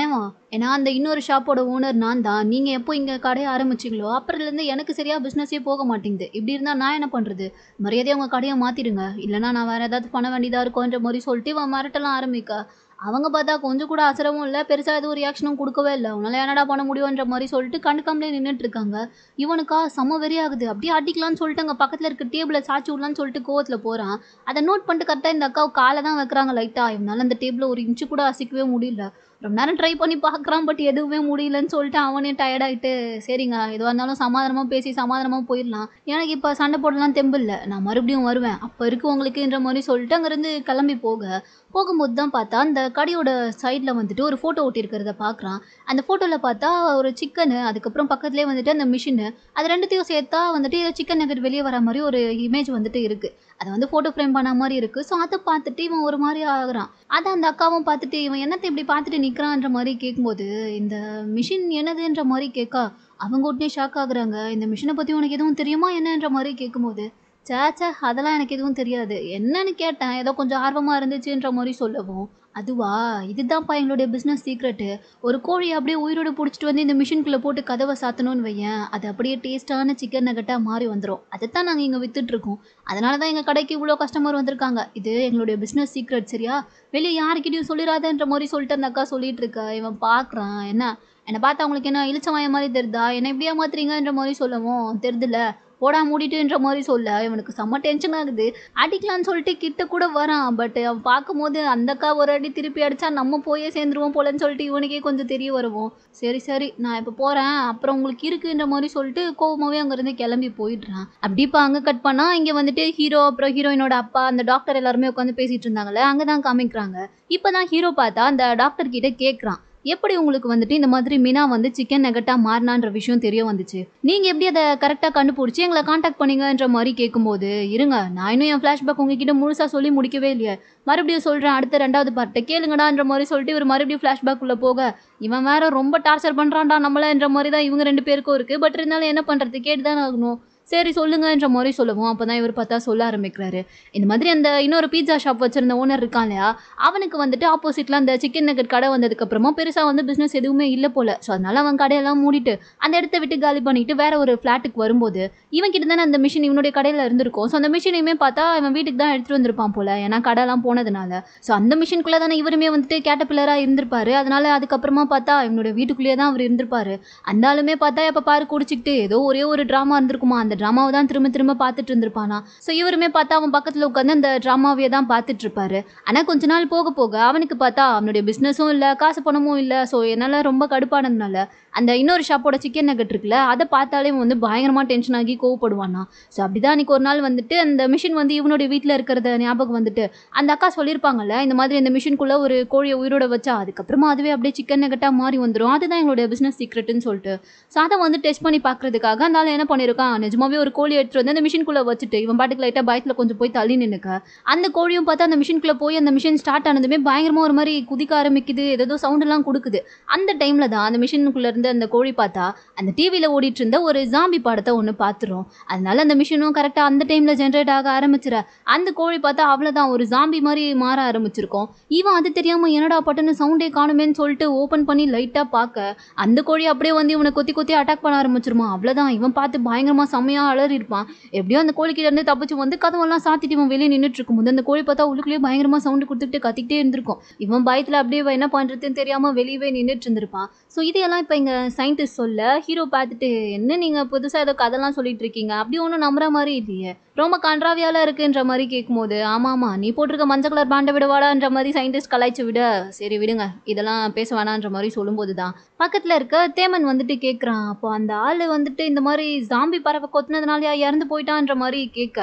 ஏமா ஏன்னா அந்த இன்னொரு ஷாப்போட ஓனர் நான் தான் நீங்கள் எப்போ இங்கே கடையை ஆரம்பிச்சிங்களோ அப்புறத்துலேருந்து எனக்கு சரியாக பிஸ்னஸே போக மாட்டேங்குது இப்படி இருந்தால் நான் என்ன பண்ணுறது மரியாதையாக உங்கள் கடையை மாற்றிடுங்க இல்லைனா நான் வேறு ஏதாவது பண்ண வேண்டியதாக இருக்கோன்ற மாதிரி சொல்லிட்டு இவன் மிரட்டலாம் ஆரம்பிக்க அவங்க பார்த்தா கொஞ்சம் கூட அசரவும் இல்லை பெருசாக எதுவும் ரியாக்ஷனும் கொடுக்கவே இல்லை உன்னால் என்னடா பண்ண முடியுன்ற மாதிரி சொல்லிட்டு கண்டுக்காமலே நின்றுட்டு இருக்காங்க இவனுக்கா செம்ம ஆகுது அப்படியே அடிக்கலாம்னு சொல்லிட்டு அங்கே பக்கத்தில் இருக்க டேபிளை சாச்சி விடலான்னு சொல்லிட்டு கோவத்தில் போகிறான் அதை நோட் பண்ணிட்டு கரெக்டாக இந்த அக்காவுக்கு காலை தான் வைக்கிறாங்க லைட்டாக இவனால் அந்த டேபிளை ஒரு இன்ச்சு கூட அசிக்கவே முடியல ரொம்ப நேரம் ட்ரை பண்ணி பார்க்குறான் பட் எதுவுமே முடியலன்னு சொல்லிட்டு அவனே டயர்டாகிட்டு சரிங்க எதுவாக இருந்தாலும் சமாதானமாக பேசி சமாதானமாக போயிடலாம் எனக்கு இப்போ சண்டை போடலாம் தெம்பு இல்லை நான் மறுபடியும் வருவேன் அப்போ இருக்கவங்களுக்குன்ற மாதிரி சொல்லிட்டு அங்கேருந்து கிளம்பி போக போகும்போது தான் பார்த்தா அந்த கடையோட சைடில் வந்துட்டு ஒரு ஃபோட்டோ ஓட்டியிருக்கிறத பார்க்குறான் அந்த ஃபோட்டோவில் பார்த்தா ஒரு சிக்கனு அதுக்கப்புறம் பக்கத்துலேயே வந்துட்டு அந்த மிஷினு அது ரெண்டுத்தையும் சேர்த்தா வந்துட்டு சிக்கன் நகர் வெளியே வர மாதிரி ஒரு இமேஜ் வந்துட்டு இருக்குது அதை வந்து ஃபோட்டோ ஃப்ரேம் பண்ண மாதிரி இருக்குது ஸோ அதை பார்த்துட்டு இவன் ஒரு மாதிரி ஆகுறான் அதை அந்த அக்காவும் பார்த்துட்டு இவன் என்னத்தை இப்படி பார்த்துட்டு நிற்கிறான்ற மாதிரி கேட்கும்போது இந்த மிஷின் என்னதுன்ற மாதிரி கேட்கா அவங்க உடனே ஷாக் ஆகுறாங்க இந்த மிஷினை பற்றி உனக்கு எதுவும் தெரியுமா என்னன்ற மாதிரி கேட்கும்போது சேச்சே அதெல்லாம் எனக்கு எதுவும் தெரியாது என்னன்னு கேட்டேன் ஏதோ கொஞ்சம் ஆர்வமாக இருந்துச்சுன்ற மாதிரி சொல்லவும் அதுவா இதுதான்ப்பா எங்களுடைய பிஸ்னஸ் சீக்ரெட்டு ஒரு கோழி அப்படியே உயிரோடு பிடிச்சிட்டு வந்து இந்த மிஷின்குள்ளே போட்டு கதவை சாத்தணும்னு வையேன் அது அப்படியே டேஸ்ட்டான சிக்கன் நகட்டாக மாறி வந்துடும் அதை தான் நாங்கள் இங்கே விற்றுட்ருக்கோம் அதனால தான் எங்கள் கடைக்கு இவ்வளோ கஸ்டமர் வந்திருக்காங்க இது எங்களுடைய பிஸ்னஸ் சீக்ரெட் சரியா வெளியே யாருக்கிட்டையும் சொல்லிடாதன்ற மாதிரி சொல்லிட்டு அந்த அக்கா சொல்லிட்டு இருக்க இவன் பார்க்குறான் என்ன என்னை பார்த்தா அவங்களுக்கு என்ன இழிச்சமாய மாதிரி தெரிதா என்னை இப்படியே மாத்திரீங்கன்ற மாதிரி சொல்லவும் தெரிதில்ல போடா மூடிட்டுன்ற மாதிரி சொல்ல இவனுக்கு செம்ம டென்ஷன் ஆகுது அடிக்கலான்னு சொல்லிட்டு கிட்ட கூட வரான் பட் அவன் பார்க்கும்போது அந்த அக்கா ஒரு அடி திருப்பி அடித்தா நம்ம போயே சேர்ந்துருவோம் போலன்னு சொல்லிட்டு இவனுக்கே கொஞ்சம் தெரிய வருவோம் சரி சரி நான் இப்போ போகிறேன் அப்புறம் உங்களுக்கு இருக்குன்ற மாதிரி சொல்லிட்டு கோவமாகவே அங்கேருந்து கிளம்பி போயிடுறான் அப்படி இப்போ அங்கே கட் பண்ணால் இங்கே வந்துட்டு ஹீரோ அப்புறம் ஹீரோயினோட அப்பா அந்த டாக்டர் எல்லாருமே உட்காந்து பேசிகிட்டு இருந்தாங்கல்ல அங்கே தான் காமிக்கிறாங்க இப்போ தான் ஹீரோ பார்த்தா அந்த டாக்டர் கிட்ட கேட்குறான் எப்படி உங்களுக்கு வந்துட்டு இந்த மாதிரி மீனா வந்து சிக்கன் நெகட்டாக மாறினான்ற விஷயம் தெரிய வந்துச்சு நீங்கள் எப்படி அதை கரெக்டாக கண்டுபிடிச்சி எங்களை காண்டாக்ட் பண்ணுங்கன்ற மாதிரி கேட்கும்போது இருங்க நான் இன்னும் என் ஃப்ளாஷ்பேக் உங்ககிட்ட முழுசாக சொல்லி முடிக்கவே இல்லையே மறுபடியும் சொல்கிறேன் அடுத்த ரெண்டாவது பார்ட்டை கேளுங்கடான்ற மாதிரி சொல்லிட்டு இவர் மறுபடியும் ஃபிளாஷ்பேக் உள்ள போக இவன் வேற ரொம்ப டார்ச்சர் பண்ணுறான்டா என்ற மாதிரி தான் இவங்க ரெண்டு பேருக்கும் இருக்குது பட் இருந்தாலும் என்ன பண்ணுறது கேட்டு ஆகணும் சரி சொல்லுங்கன்ற மாதிரி சொல்லுவோம் அப்போ தான் இவர் பார்த்தா சொல்ல ஆரம்பிக்கிறாரு இந்த மாதிரி அந்த இன்னொரு பீட்சா ஷாப் வச்சுருந்த ஓனர் இருக்கான் இல்லையா அவனுக்கு வந்துட்டு ஆப்போசிட்டில் அந்த சிக்கன் நகர் கடை வந்ததுக்கப்புறமா பெருசாக வந்து பிஸ்னஸ் எதுவுமே இல்லை போல் ஸோ அதனால் அவன் கடையெல்லாம் மூடிட்டு அந்த இடத்த விட்டு காலி பண்ணிட்டு வேற ஒரு ஃப்ளாட்டுக்கு வரும்போது இவன் தானே அந்த மிஷின் இவனுடைய கடையில் இருந்திருக்கும் ஸோ அந்த மிஷினையுமே பார்த்தா அவன் வீட்டுக்கு தான் எடுத்துகிட்டு வந்திருப்பான் போல் ஏன்னா கடைலாம் போனதுனால ஸோ அந்த மிஷினுக்குள்ளே தானே இவருமே வந்துட்டு பிள்ளராக இருந்திருப்பாரு அதனால் அதுக்கப்புறமா பார்த்தா இவனுடைய வீட்டுக்குள்ளேயே தான் அவர் இருந்திருப்பாரு அந்தாலுமே பார்த்தா எப்போ பாரு குடிச்சிக்கிட்டு ஏதோ ஒரே ஒரு ட்ராமா இருந்திருக்குமா அந்த டிராமாவை ட்ராமாவை தான் திரும்ப திரும்ப பார்த்துட்டு இருந்திருப்பானா ஸோ இவருமே பார்த்தா அவன் பக்கத்தில் உட்காந்து அந்த ட்ராமாவே தான் பார்த்துட்டு இருப்பாரு ஆனால் கொஞ்ச நாள் போக போக அவனுக்கு பார்த்தா அவனுடைய பிஸ்னஸும் இல்லை காசு பணமும் இல்லை ஸோ என்னால் ரொம்ப கடுப்பானதுனால அந்த இன்னொரு ஷாப்போட சிக்கன் நகட் இருக்குல்ல அதை பார்த்தாலே வந்து பயங்கரமாக டென்ஷன் ஆகி கோவப்படுவானா ஸோ அப்படிதான் அன்றைக்கி ஒரு நாள் வந்துட்டு அந்த மிஷின் வந்து இவனுடைய வீட்டில் இருக்கிறத ஞாபகம் வந்துட்டு அந்த அக்கா சொல்லியிருப்பாங்கல்ல இந்த மாதிரி இந்த மிஷின்குள்ளே ஒரு கோழியை உயிரோட வச்சா அதுக்கப்புறமா அதுவே அப்படியே சிக்கன் நகட்டாக மாறி வந்துடும் அதுதான் எங்களுடைய பிஸ்னஸ் சீக்ரெட்டுன்னு சொல்லிட்டு ஸோ அதை வந்து டெஸ்ட் பண்ணி பார்க்குறதுக்காக அதனால் என்ன பண்ணியிருக்கான் நிஜமாக சும்மாவே ஒரு கோழி எடுத்துட்டு வந்து அந்த மிஷின்குள்ளே வச்சுட்டு இவன் பாட்டுக்கு லைட்டாக பயத்துல கொஞ்சம் போய் தள்ளி நின்னுக்க அந்த கோழியும் பார்த்தா அந்த மிஷின்குள்ளே போய் அந்த மிஷின் ஸ்டார்ட் ஆனதுமே பயங்கரமாக ஒரு மாதிரி குதிக்க ஆரம்பிக்குது ஏதோ எல்லாம் கொடுக்குது அந்த டைமில் தான் அந்த மிஷினுக்குள்ளே இருந்து அந்த கோழி பார்த்தா அந்த டிவியில் ஓடிட்டு இருந்த ஒரு ஜாம்பி படத்தை ஒன்று பார்த்துரும் அதனால அந்த மிஷினும் கரெக்டாக அந்த டைமில் ஜென்ரேட் ஆக ஆரம்பிச்சிட அந்த கோழி பார்த்தா அவ்வளோதான் ஒரு ஜாம்பி மாதிரி மாற ஆரம்பிச்சிருக்கோம் இவன் அது தெரியாமல் என்னடா பட்டுன்னு சவுண்டே காணுமேன்னு சொல்லிட்டு ஓப்பன் பண்ணி லைட்டாக பார்க்க அந்த கோழி அப்படியே வந்து இவனை கொத்தி கொத்தி அட்டாக் பண்ண ஆரம்பிச்சிருமா அவ்வளோதான் இவன் பார்த்து பயங்கரமாக செம்மையாக செம்மையாக அலறி இருப்பான் எப்படியோ அந்த இருந்து தப்பிச்சு வந்து கதவெல்லாம் சாத்திட்டு இவன் வெளியே நின்றுட்டு இருக்கும்போது அந்த கோழி பார்த்தா உள்ளுக்குள்ளேயே பயங்கரமா சவுண்டு கொடுத்துட்டு கத்திட்டே இருந்திருக்கும் இவன் பயத்துல அப்படியே என்ன பண்றதுன்னு தெரியாம வெளியவே நின்றுட்டு இருந்திருப்பான் ஸோ இதையெல்லாம் இப்போ இங்க சயின்டிஸ்ட் சொல்ல ஹீரோ பார்த்துட்டு என்ன நீங்க புதுசா ஏதோ எல்லாம் சொல்லிட்டு இருக்கீங்க அப்படி ஒன்றும் நம்புற மாதிரி இல்லையே ரொம்ப கன்றாவியால இருக்குன்ற மாதிரி கேட்கும்போது ஆமா நீ போட்டிருக்க மஞ்சள் கலர் பாண்டை விடுவாடான்ற மாதிரி சயின்டிஸ்ட் கலாய்ச்சி விட சரி விடுங்க இதெல்லாம் பேச வேணான்ற மாதிரி சொல்லும்போது தான் பக்கத்துல இருக்க தேமன் வந்துட்டு கேட்குறான் அப்போ அந்த ஆள் வந்துட்டு இந்த மாதிரி ஜாம்பி பறவை கொத்தினதுனாலயா இறந்து போயிட்டான்ற மாதிரி கேட்க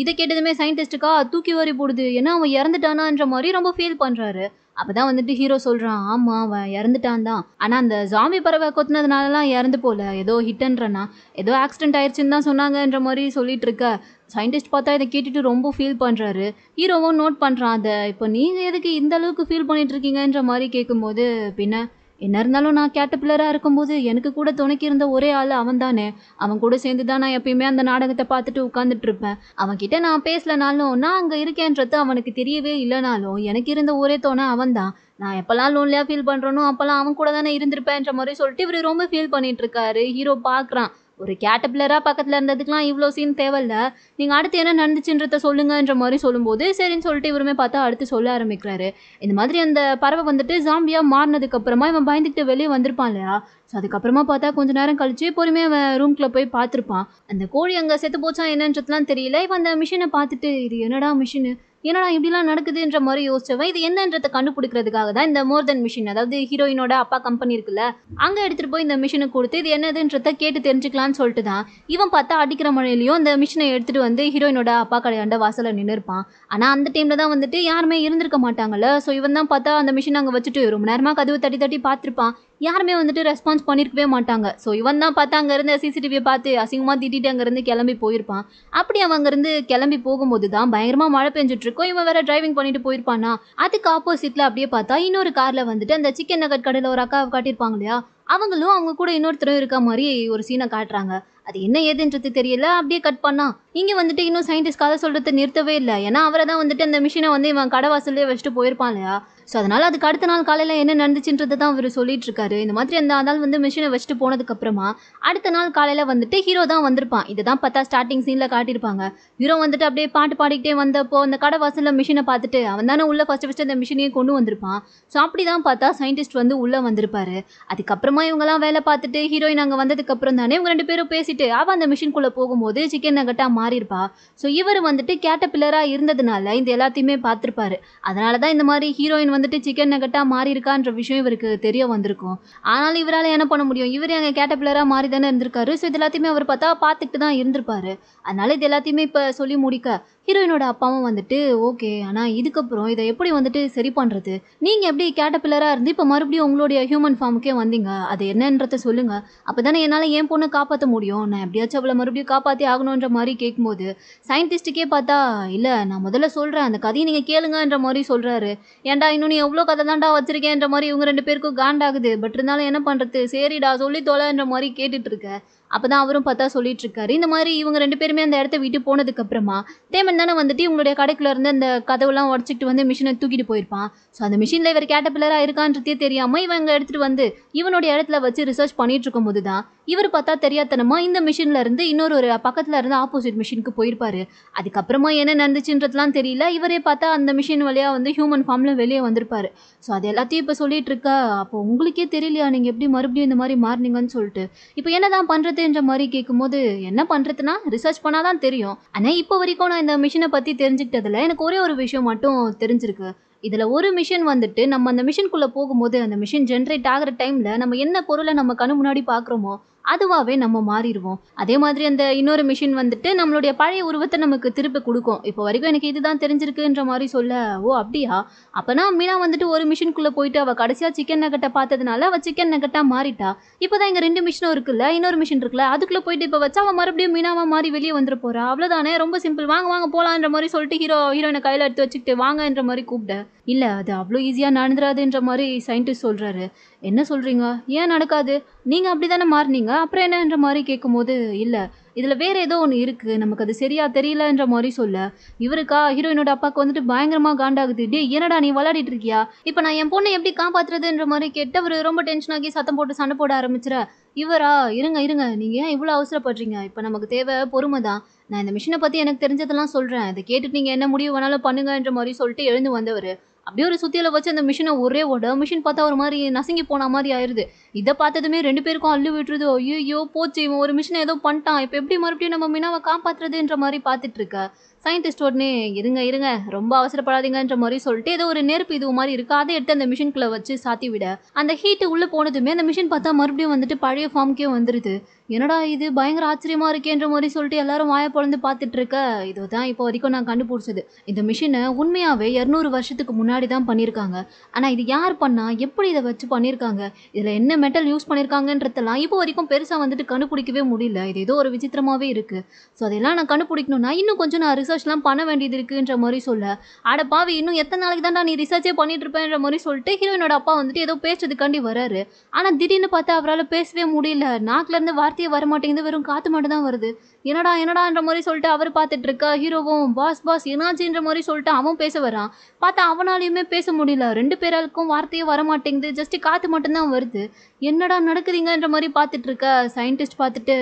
இதை கேட்டதுமே சயின்டிஸ்டுக்கா தூக்கி வரி போடுது ஏன்னா அவன் இறந்துட்டானான்ற மாதிரி ரொம்ப ஃபீல் பண்ணுறாரு அப்பதான் வந்துட்டு ஹீரோ சொல்கிறான் ஆமாம் அவன் இறந்துட்டான் தான் ஆனால் அந்த ஜாமி பறவை கொத்தினதுனாலலாம் இறந்து போல ஏதோ ஹிட்ன்றனா ஏதோ ஆக்சிடென்ட் ஆயிடுச்சுன்னு தான் சொன்னாங்கன்ற மாதிரி சொல்லிட்டு இருக்க சயின்டிஸ்ட் பார்த்தா இதை கேட்டுட்டு ரொம்ப ஃபீல் பண்ணுறாரு ஹீரோவும் நோட் பண்ணுறான் அதை இப்போ நீங்கள் எதுக்கு இந்த அளவுக்கு ஃபீல் பண்ணிட்டு இருக்கீங்கன்ற மாதிரி கேட்கும்போது பின்ன என்ன இருந்தாலும் நான் கேட்டப்பிள்ளராக இருக்கும்போது எனக்கு கூட துணைக்கு இருந்த ஒரே ஆள் அவன் தானே அவன் கூட சேர்ந்து தான் நான் எப்பயுமே அந்த நாடகத்தை பார்த்துட்டு உட்காந்துட்டு இருப்பேன் அவன்கிட்ட நான் பேசலனாலும் நான் அங்கே இருக்கேன்றது அவனுக்கு தெரியவே இல்லைனாலும் எனக்கு இருந்த ஒரே தோணை அவன் தான் நான் எப்போல்லாம் லோன்லியாக ஃபீல் பண்ணுறனோ அப்போல்லாம் அவன் கூட தானே இருந்திருப்பேன்ற மாதிரி சொல்லிட்டு இவர் ரொம்ப ஃபீல் பண்ணிட்டு இருக்காரு ஹீரோ பார்க்குறான் ஒரு கேட்டபிளராக பக்கத்தில் இருந்ததுக்குலாம் இவ்வளோ சீன் தேவையில்ல நீங்கள் அடுத்து என்ன நடந்துச்சுன்றத சொல்லுங்கன்ற மாதிரி சொல்லும்போது சரின்னு சொல்லிட்டு இவருமே பார்த்தா அடுத்து சொல்ல ஆரம்பிக்கிறாரு இந்த மாதிரி அந்த பறவை வந்துட்டு ஜாம்பியாக மாறினதுக்கப்புறமா இவன் பயந்துக்கிட்டு வெளியே வந்திருப்பான் இல்லையா ஸோ அதுக்கப்புறமா பார்த்தா கொஞ்ச நேரம் கழிச்சு பொறுமையாக அவன் ரூம்குள்ளே போய் பார்த்துருப்பான் அந்த கோழி அங்கே செத்து போச்சா என்னன்றதுலாம் தெரியல இவன் அந்த மிஷினை பார்த்துட்டு இது என்னடா மிஷினு என்னடா இப்படிலாம் நடக்குதுன்ற மாதிரி யோசிச்சவன் இது என்னன்றதை கண்டுபிடிக்கிறதுக்காக தான் இந்த மோர் தென் மிஷின் அதாவது ஹீரோயினோட அப்பா கம்பெனி இருக்குல்ல அங்கே எடுத்துகிட்டு போய் இந்த மிஷினை கொடுத்து இது என்னதுன்றதை கேட்டு தெரிஞ்சுக்கலான்னு சொல்லிட்டு தான் இவன் பார்த்தா அடிக்கிற மழையிலையும் இந்த மிஷினை எடுத்துகிட்டு வந்து ஹீரோயினோட அப்பா கடையாண்ட வாசலில் நின்று இருப்பான் ஆனால் அந்த டைமில் தான் வந்துட்டு யாருமே இருந்திருக்க மாட்டாங்கல்ல ஸோ இவன் தான் பார்த்தா அந்த மிஷின் அங்கே வச்சுட்டு ரொம்ப நேரமாக கதவு தட்டி தட்டி பார்த்துருப்பான் யாருமே வந்துட்டு ரெஸ்பான்ஸ் பண்ணியிருக்கவே மாட்டாங்க ஸோ இவன் தான் பார்த்து அங்கேருந்து சிசிடிவியை பார்த்து அசிங்கமாக திட்டிட்டு அங்கேருந்து கிளம்பி போயிருப்பான் அப்படி அவன் அங்கேருந்து கிளம்பி போகும்போது தான் பயங்கரமாக மழை பெஞ்சிட்ருக்கோம் இவன் வேறு டிரைவிங் பண்ணிட்டு போயிருப்பானா அதுக்கு ஆப்போசிட்டில் அப்படியே பார்த்தா இன்னொரு காரில் வந்துட்டு அந்த சிக்கன் நகட் கடையில் ஒரு அக்காவை காட்டியிருப்பாங்க இல்லையா அவங்களும் அவங்க கூட இன்னொருத்தரும் இருக்க மாதிரி ஒரு சீனை காட்டுறாங்க அது என்ன ஏதுன்றது தெரியல அப்படியே கட் பண்ணா இங்கே வந்துட்டு இன்னும் சயின்டிஸ்ட் கதை சொல்கிறத நிறுத்தவே இல்லை ஏன்னா அவரை தான் வந்துட்டு அந்த மிஷினை வந்து இவன் கடை வாசல்லே வச்சுட்டு போயிருப்பான் இல்லையா ஸோ அதனால் அதுக்கு அடுத்த நாள் காலையில் என்ன நடந்துச்சுன்றது தான் அவர் சொல்லிட்டு இருக்காரு இந்த மாதிரி அந்த ஆள் வந்து மிஷினை வச்சுட்டு போனதுக்கப்புறமா அடுத்த நாள் காலையில் வந்துட்டு ஹீரோ தான் வந்திருப்பான் இதை தான் பார்த்தா ஸ்டார்டிங் சீனில் காட்டியிருப்பாங்க ஹீரோ வந்துட்டு அப்படியே பாட்டு பாடிக்கிட்டே வந்தப்போ அந்த கடை வாசலில் மிஷினை பார்த்துட்டு அவன் தானே உள்ளே ஃபஸ்ட்டு ஃபஸ்ட்டு அந்த மிஷினையே கொண்டு வந்திருப்பான் ஸோ அப்படி தான் பார்த்தா சயின்டிஸ்ட் வந்து உள்ளே வந்திருப்பாரு அதுக்கப்புறமா இவங்கெல்லாம் வேலை பார்த்துட்டு ஹீரோயின் அங்கே வந்ததுக்கப்புறம் தானே இவங்க ரெண்டு பேரும் பேசிட்டு அவள் அந்த மிஷின்குள்ளே போகும்போது சிக்கன் நகட்டாக மாறியிருப்பா ஸோ இவர் வந்துட்டு கேட்ட பில்லராக இருந்ததுனால இந்த எல்லாத்தையுமே பார்த்துருப்பாரு அதனால தான் இந்த மாதிரி ஹீரோயின் வந்து வந்துட்டு சிக்கன் நெகட்டாக மாறி இருக்கான்ற விஷயம் இவருக்கு தெரிய வந்திருக்கும் ஆனாலும் இவரால் என்ன பண்ண முடியும் இவர் எங்கள் கேட்டபிளராக மாறி தானே இருந்திருக்காரு ஸோ இது எல்லாத்தையுமே அவர் பார்த்தா பார்த்துட்டு தான் இருந்திருப்பாரு அதனால இது எல்லாத்தையுமே இப்போ சொல்லி முடிக்க ஹீரோயினோட அப்பாவும் வந்துட்டு ஓகே ஆனால் இதுக்கப்புறம் இதை எப்படி வந்துட்டு சரி பண்ணுறது நீங்கள் எப்படி கேட்டபில்லராக இருந்து இப்போ மறுபடியும் உங்களுடைய ஹியூமன் ஃபார்முக்கே வந்தீங்க அது என்னன்றத சொல்லுங்கள் அப்போ தானே என்னால் என் பொண்ணை காப்பாற்ற முடியும் நான் எப்படியாச்சும் அவளை மறுபடியும் காப்பாற்றி ஆகணுன்ற மாதிரி கேட்கும்போது சயின்டிஸ்ட்டுக்கே பார்த்தா இல்லை நான் முதல்ல சொல்கிறேன் அந்த கதையை நீங்கள் கேளுங்கன்ற மாதிரி சொல்கிறாரு ஏன்டா இன்னும் நீ எவ்வளோ கதை தான்டா வச்சிருக்கேன்ற மாதிரி இவங்க ரெண்டு பேருக்கும் காண்டாகுது பட் இருந்தாலும் என்ன பண்ணுறது சரிடா சொல்லி தோலைன்ற மாதிரி கேட்டுட்ருக்க அப்போ தான் அவரும் பார்த்தா சொல்லிட்டு இருக்காரு இந்த மாதிரி இவங்க ரெண்டு பேருமே அந்த இடத்த விட்டு போனதுக்கப்புறமா தேமன் தானே வந்துட்டு இவங்களுடைய கடைக்குள்ள இருந்து அந்த கதவுலாம் உடச்சிக்கிட்டு வந்து மிஷினை தூக்கிட்டு போயிருப்பான் ஸோ அந்த மிஷினில் இவர் கேட்டபிள்ளராக இருக்கான்றதே தெரியாமல் இவங்க எடுத்துகிட்டு வந்து இவனுடைய இடத்துல வச்சு ரிசர்ச் பண்ணிட்டு இருக்கும்போது தான் இவர் பார்த்தா தெரியாதனமா இந்த மிஷின்ல இருந்து இன்னொரு ஒரு பக்கத்துல இருந்து ஆப்போசிட் மிஷினுக்கு போயிருப்பாரு அதுக்கப்புறமா என்ன நடந்துச்சுன்றதுலாம் தெரியல இவரே பார்த்தா அந்த மிஷின் வழியா வந்து ஹியூமன் ஃபார்ம்ல வெளியே வந்திருப்பாரு ஸோ அது எல்லாத்தையும் இப்போ சொல்லிட்டு இருக்கா அப்போ உங்களுக்கே தெரியலையா நீங்க எப்படி மறுபடியும் இந்த மாதிரி மாறினீங்கன்னு சொல்லிட்டு இப்போ என்னதான் பண்றதுன்ற மாதிரி கேட்கும்போது என்ன பண்றதுன்னா ரிசர்ச் பண்ணாதான் தெரியும் ஆனால் இப்போ வரைக்கும் நான் இந்த மிஷினை பத்தி தெரிஞ்சுக்கிட்டதுல எனக்கு ஒரே ஒரு விஷயம் மட்டும் தெரிஞ்சிருக்கு இதில் ஒரு மிஷின் வந்துட்டு நம்ம அந்த மிஷின்குள்ளே போகும்போது அந்த மிஷின் ஜென்ரேட் ஆகிற டைமில் நம்ம என்ன பொருளை நம்ம கண் முன்னாடி பார்க்குறோமோ அதுவாகவே நம்ம மாறிடுவோம் அதே மாதிரி அந்த இன்னொரு மிஷின் வந்துட்டு நம்மளுடைய பழைய உருவத்தை நமக்கு திருப்பி கொடுக்கும் இப்போ வரைக்கும் எனக்கு இதுதான் தெரிஞ்சிருக்குன்ற மாதிரி சொல்ல ஓ அப்படியா அப்போனா மீனா வந்துட்டு ஒரு மிஷின்குள்ளே போயிட்டு அவள் கடைசியாக சிக்கன் நகட்டை பார்த்ததுனால அவள் சிக்கன் நகட்டாக மாறிட்டா இப்போ தான் இங்கே ரெண்டு மிஷினும் இருக்குல்ல இன்னொரு மிஷின் இருக்குல்ல அதுக்குள்ளே போயிட்டு இப்போ வச்சா அவன் மறுபடியும் மீனாவாக மாறி வெளியே வந்துட போகிறா அவ்வளோதானே ரொம்ப சிம்பிள் வாங்க வாங்க போகலான்ற மாதிரி சொல்லிட்டு ஹீரோ ஹீரோயினை கையில் எடுத்து வச்சுக்கிட்டு வாங்கன்ற மாதிரி கூப்பிட்டேன் இல்லை அது அவ்வளோ ஈஸியாக நடந்துடாதுன்ற மாதிரி சயின்டிஸ்ட் சொல்கிறாரு என்ன சொல்கிறீங்க ஏன் நடக்காது நீங்கள் அப்படி தானே மாறினீங்க அப்புறம் என்னன்ற மாதிரி கேட்கும்போது இல்லை இதில் வேறு ஏதோ ஒன்று இருக்குது நமக்கு அது தெரியல தெரியலன்ற மாதிரி சொல்ல இவருக்கா ஹீரோயினோட அப்பாவுக்கு வந்துட்டு பயங்கரமாக காண்டாகுது டே என்னடா நீ விளையாடிட்டு இருக்கியா இப்போ நான் என் பொண்ணை எப்படி காப்பாத்துறதுன்ற மாதிரி அவரு ரொம்ப டென்ஷன் ஆகி சத்தம் போட்டு சண்டை போட ஆரம்பிச்சிட இவரா இருங்க இருங்க நீங்கள் ஏன் இவ்வளோ அவசரப்படுறீங்க இப்போ நமக்கு தேவை பொறுமை தான் நான் இந்த மிஷினை பற்றி எனக்கு தெரிஞ்சதெல்லாம் சொல்கிறேன் அதை கேட்டுட்டு நீங்கள் என்ன முடிவு வேணாலும் பண்ணுங்கன்ற மாதிரி சொல்லிட்டு எழுந்து வந்தவர் அப்படியே ஒரு சுத்தியில வச்சு அந்த மிஷினை ஒரே ஓட மிஷின் பார்த்தா ஒரு மாதிரி நசுங்கி போன மாதிரி ஆயிருது இதை பார்த்ததுமே ரெண்டு பேருக்கும் அள்ளு விட்டுருது ஐயோ போச்சு இவன் ஒரு மிஷினை ஏதோ பண்ணிட்டான் இப்போ எப்படி மறுபடியும் நம்ம மினாவை காப்பாற்றுறதுன்ற மாதிரி பார்த்துட்டு இருக்க சயின்டிஸ்ட் உடனே இருங்க இருங்க ரொம்ப அவசரப்படாதீங்கன்ற மாதிரி சொல்லிட்டு ஏதோ ஒரு நெருப்பு இது மாதிரி இருக்கா அதை எடுத்து அந்த மிஷின்குள்ளே வச்சு சாத்தி விட அந்த ஹீட்டு உள்ளே போனதுமே அந்த மிஷின் பார்த்தா மறுபடியும் வந்துட்டு பழைய ஃபார்முக்கே வந்துருது என்னடா இது பயங்கர ஆச்சரியமா இருக்கேன்ற மாதிரி சொல்லிட்டு எல்லாரும் வாயை பொழந்து பார்த்துட்டு இருக்க இதுதான் இப்போ வரைக்கும் நான் கண்டுபிடிச்சது இந்த மிஷினை உண்மையாகவே இரநூறு வருஷத்துக்கு முன்னாடி தான் பண்ணியிருக்காங்க ஆனால் இது யார் பண்ணா எப்படி இதை வச்சு பண்ணியிருக்காங்க இதில் என்ன மெட்டல் யூஸ் பண்ணியிருக்காங்கன்றதெல்லாம் இப்போ வரைக்கும் பெருசாக வந்துட்டு கண்டுபிடிக்கவே முடியல இது ஏதோ ஒரு விசித்திரமாகவே இருக்குது ஸோ அதெல்லாம் நான் கண்டுபிடிக்கணும்னா இன்னும் கொஞ்சம் நான் ரிசர்ச்லாம் பண்ண வேண்டியது இருக்குன்ற மாதிரி சொல்ல அட பாவி இன்னும் எத்தனை நாளைக்கு தான் நான் நீ ரிசர்ச்சே பண்ணிட்டு இருப்பேன்ற மாதிரி சொல்லிட்டு ஹீரோயினோட அப்பா வந்துட்டு ஏதோ பேசுறதுக்காண்டி வராரு ஆனால் திடீர்னு பார்த்தா அவரால் பேசவே முடியல நாக்கிலேருந்து வார்த்தை வர வரமாட்டேங்குது வெறும் காற்று மட்டும் தான் வருது என்னடா என்னடான்ற மாதிரி சொல்லிட்டு அவர் பார்த்துட்டு இருக்கா ஹீரோவும் பாஸ் பாஸ் என்னாச்சுன்ற மாதிரி சொல்லிட்டு அவன் பேச வரான் பார்த்தா அவனாலையுமே பேச முடியல ரெண்டு பேராளுக்கும் வார்த்தையே வரமாட்டேங்குது ஜஸ்ட் காற்று மட்டும்தான் வருது என்னடா நடக்குதுங்கன்ற மாதிரி பார்த்துட்டு இருக்க சயின்டிஸ்ட் பார்த்துட்டு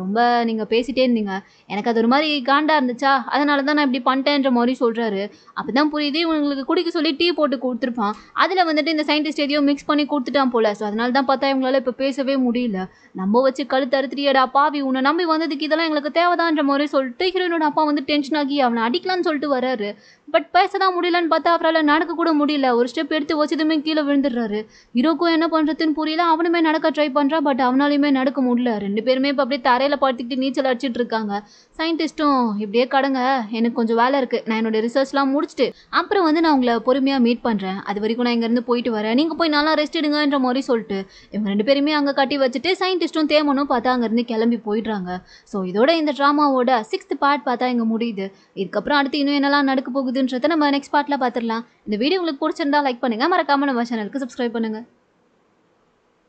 ரொம்ப நீங்கள் பேசிட்டே இருந்தீங்க எனக்கு அது ஒரு மாதிரி காண்டாக இருந்துச்சா அதனால தான் நான் இப்படி பண்ணிட்டேன்ற மாதிரி சொல்கிறாரு அப்போ தான் புரியுது இவங்களுக்கு குடிக்க சொல்லி டீ போட்டு கொடுத்துருப்பான் அதில் வந்துட்டு இந்த சயின்டிஸ்ட் எதையும் மிக்ஸ் பண்ணி கொடுத்துட்டான் போல ஸோ அதனால தான் பார்த்தா இவங்களால இப்போ பேசவே முடியல நம்ம வச்சு கழுத்த தருத்திரியடா பாவி உன்னை நம்பி வந்ததுக்கு இதெல்லாம் எங்களுக்கு தேவைதான்ற மாதிரி சொல்லிட்டு ஹீரோயினோட அப்பா வந்து டென்ஷன் ஆகி அவனை அடிக்கலாம்னு சொல்லிட்டு வராரு பட் பேசதான் முடியலன்னு பார்த்தா அவரால் நடக்க கூட முடியல ஒரு ஸ்டெப் எடுத்து வச்சதுமே கீழே விழுந்துடுறாரு ஹீரோக்கும் என்ன பண்ணுறதுன்னு புரியல அவனுமே நடக்க ட்ரை பண்ணுறா பட் அவனாலையுமே நடக்க முடியல ரெண்டு பேருமே இப்போ அப்படியே தரையில் படுத்திக்கிட்டு நீச்சல் அடிச்சிட்டு இருக்காங்க சயின்டிஸ்ட்டும் இப்படியே கடங்க எனக்கு கொஞ்சம் வேலை இருக்குது நான் என்னோட ரிசர்ச்லாம் முடிச்சுட்டு அப்புறம் வந்து நான் உங்களை பொறுமையாக மீட் பண்ணுறேன் அது வரைக்கும் நான் இங்கேருந்து போயிட்டு வரேன் நீங்கள் போய் நல்லா ரெஸ்ட் எடுங்கன்ற மாதிரி சொல்லிட்டு இவங்க ரெண்டு பேருமே அங்கே கட்டி வச்சுட்டு சயின்டிஸ்ட்டும் தேமனும் பார்த்தா அங்கேருந்து கிளம்பி போயிடுறாங்க ஸோ இதோட இந்த ட்ராமாவோட சிக்ஸ்த் பார்ட் பார்த்தா இங்கே முடியுது இதுக்கப்புறம் அடுத்து இன்னும் என்னெல்லாம் நடக்க போகுது நம்ம நெக்ஸ்ட் பார்ட்டில் பார்த்துடலாம் இந்த வீடியோ உங்களுக்கு பிடிச்சிருந்தா லைக் பண்ணுங்கள் மறக்காமல் நம்ம சேனலுக்கு சப்ஸ்கிரைப் பண்ணுங்கள்